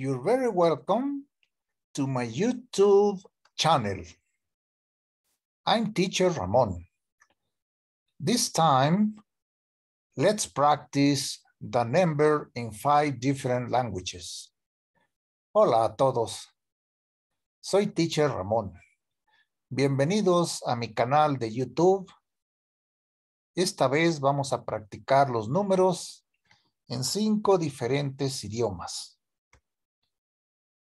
You're very welcome to my YouTube channel. I'm teacher Ramón. This time, let's practice the number in five different languages. Hola a todos. Soy teacher Ramón. Bienvenidos a mi canal de YouTube. Esta vez vamos a practicar los números en cinco diferentes idiomas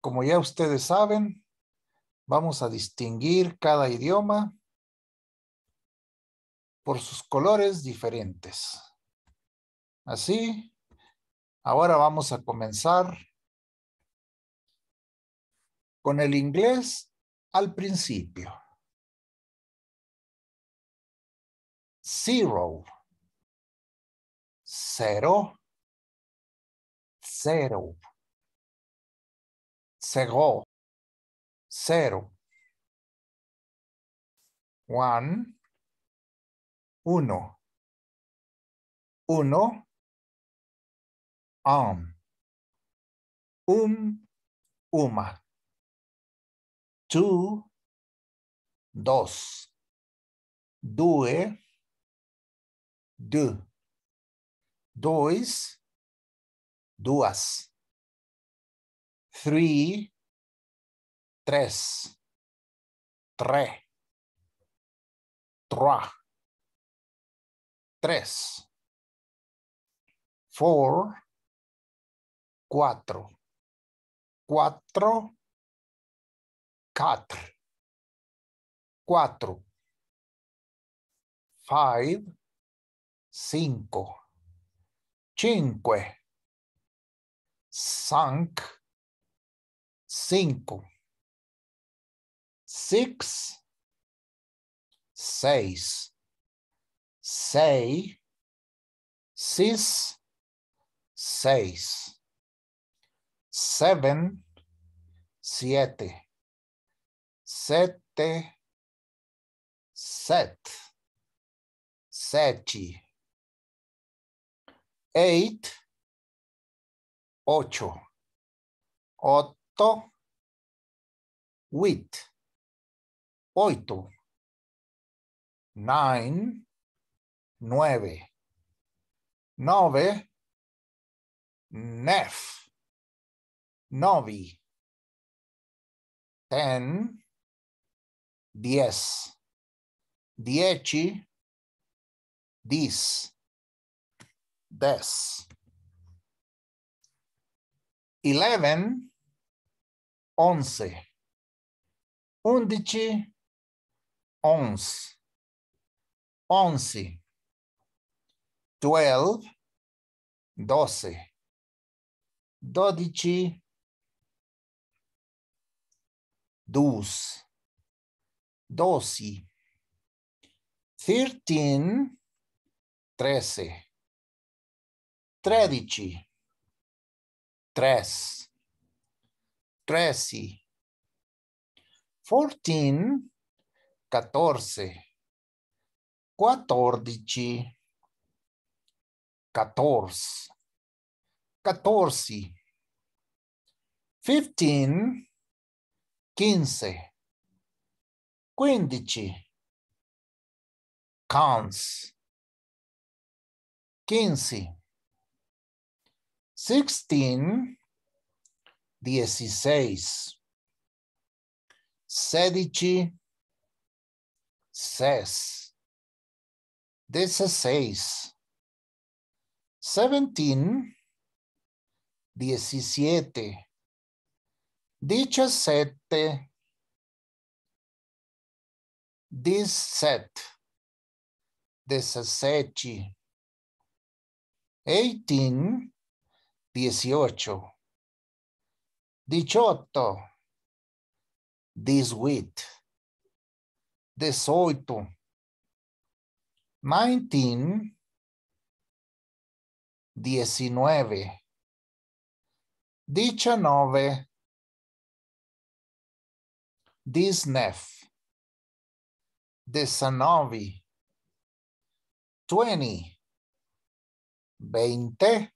como ya ustedes saben, vamos a distinguir cada idioma por sus colores diferentes. Así, ahora vamos a comenzar con el inglés al principio. Zero. Cero. Cero. Cegó. Cero. One. Uno. Uno. Um. Um. Uma. Two. Dos. Due. two. Dois. Duas three, tres, tre, tres, four, cuatro, cuatro, quatre, cuatro, five, cinco, cinque, cinco, six, seis, Seis. six, seis, seven, siete, sete, set, eight, ocho, ocho, Eight, eight. oito, nine, nueve, nove, nef, novi, ten, diez, dieci, dis, des, eleven, once. Undici, onze. Once. Twelve, doce. Dodici, dos. Doce. Thirteen, trece. Tredici, tres trece. Fourteen, catorce. Quattordici, Catorce. quince, Fifteen, quince. Quindici, Quince. Sixteen, 16. Sedici, ses. 16. 17. 17. Diecisiete. Disset. Desaseci. Eighteen. Dieciocho. Dieciocho. diez 19 nineteen, diecinueve, Diecinueve. disnef, 19. 20. veinte,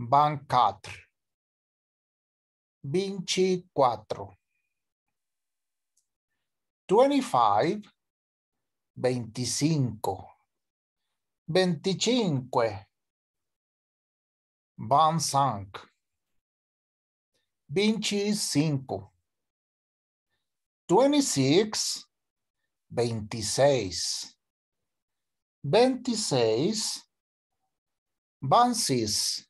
24 24 25 25 25 25 25 26 26 26 26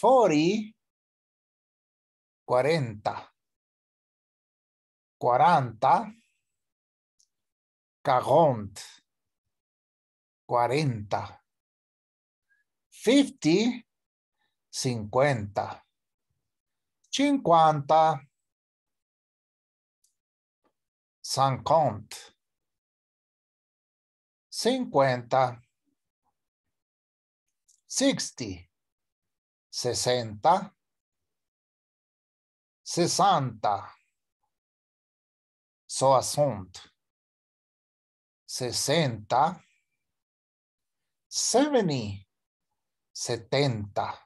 40, 40, 40, 40, 40, 50, 50, 50, 50, 50, 60, 60 60 60 60 70 70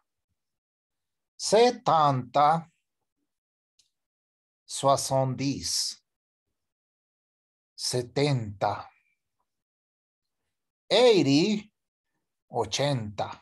70 70 70 80 80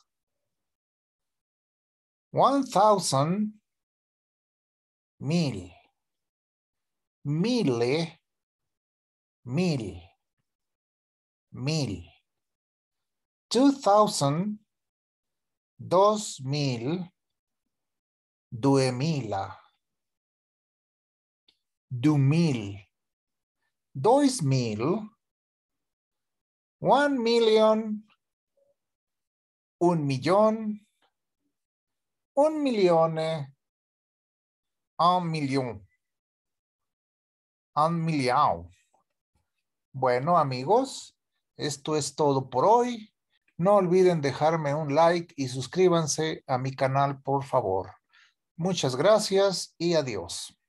One thousand mil, mille, eh? mil, mil. Two thousand, dos mil, duemila, du mil, dois mil, one million, un millón, un millón. Eh. un millón, un millón. Bueno, amigos, esto es todo por hoy. No olviden dejarme un like y suscríbanse a mi canal, por favor. Muchas gracias y adiós.